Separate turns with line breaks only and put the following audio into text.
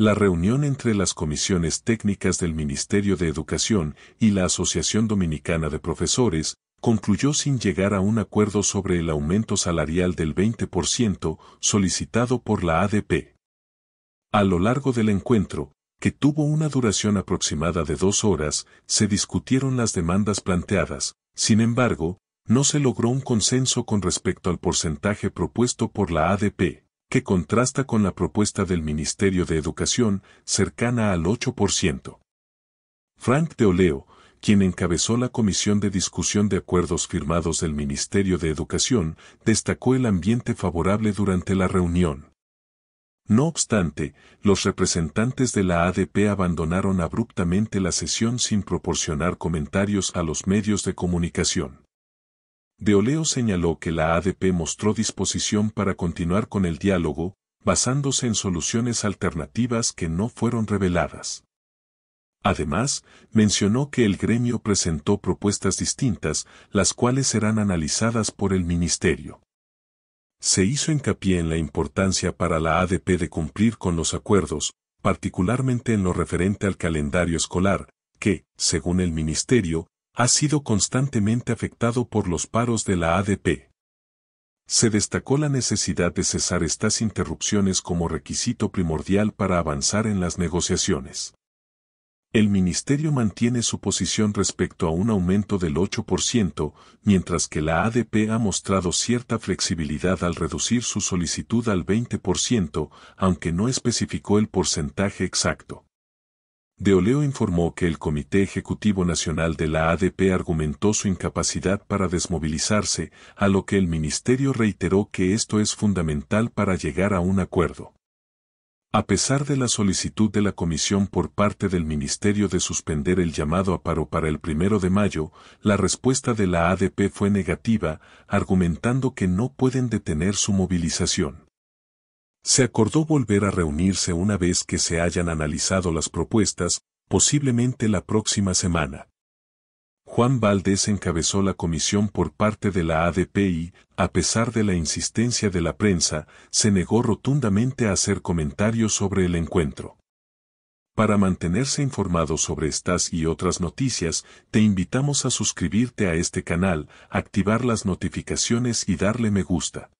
La reunión entre las comisiones técnicas del Ministerio de Educación y la Asociación Dominicana de Profesores concluyó sin llegar a un acuerdo sobre el aumento salarial del 20% solicitado por la ADP. A lo largo del encuentro, que tuvo una duración aproximada de dos horas, se discutieron las demandas planteadas, sin embargo, no se logró un consenso con respecto al porcentaje propuesto por la ADP que contrasta con la propuesta del Ministerio de Educación, cercana al 8%. Frank Teoleo, quien encabezó la Comisión de Discusión de Acuerdos firmados del Ministerio de Educación, destacó el ambiente favorable durante la reunión. No obstante, los representantes de la ADP abandonaron abruptamente la sesión sin proporcionar comentarios a los medios de comunicación. De Oleo señaló que la ADP mostró disposición para continuar con el diálogo, basándose en soluciones alternativas que no fueron reveladas. Además, mencionó que el gremio presentó propuestas distintas, las cuales serán analizadas por el ministerio. Se hizo hincapié en la importancia para la ADP de cumplir con los acuerdos, particularmente en lo referente al calendario escolar, que, según el ministerio, ha sido constantemente afectado por los paros de la ADP. Se destacó la necesidad de cesar estas interrupciones como requisito primordial para avanzar en las negociaciones. El ministerio mantiene su posición respecto a un aumento del 8%, mientras que la ADP ha mostrado cierta flexibilidad al reducir su solicitud al 20%, aunque no especificó el porcentaje exacto. De Oleo informó que el Comité Ejecutivo Nacional de la ADP argumentó su incapacidad para desmovilizarse, a lo que el ministerio reiteró que esto es fundamental para llegar a un acuerdo. A pesar de la solicitud de la comisión por parte del ministerio de suspender el llamado a paro para el primero de mayo, la respuesta de la ADP fue negativa, argumentando que no pueden detener su movilización. Se acordó volver a reunirse una vez que se hayan analizado las propuestas, posiblemente la próxima semana. Juan Valdés encabezó la comisión por parte de la ADP y, a pesar de la insistencia de la prensa, se negó rotundamente a hacer comentarios sobre el encuentro. Para mantenerse informado sobre estas y otras noticias, te invitamos a suscribirte a este canal, activar las notificaciones y darle me gusta.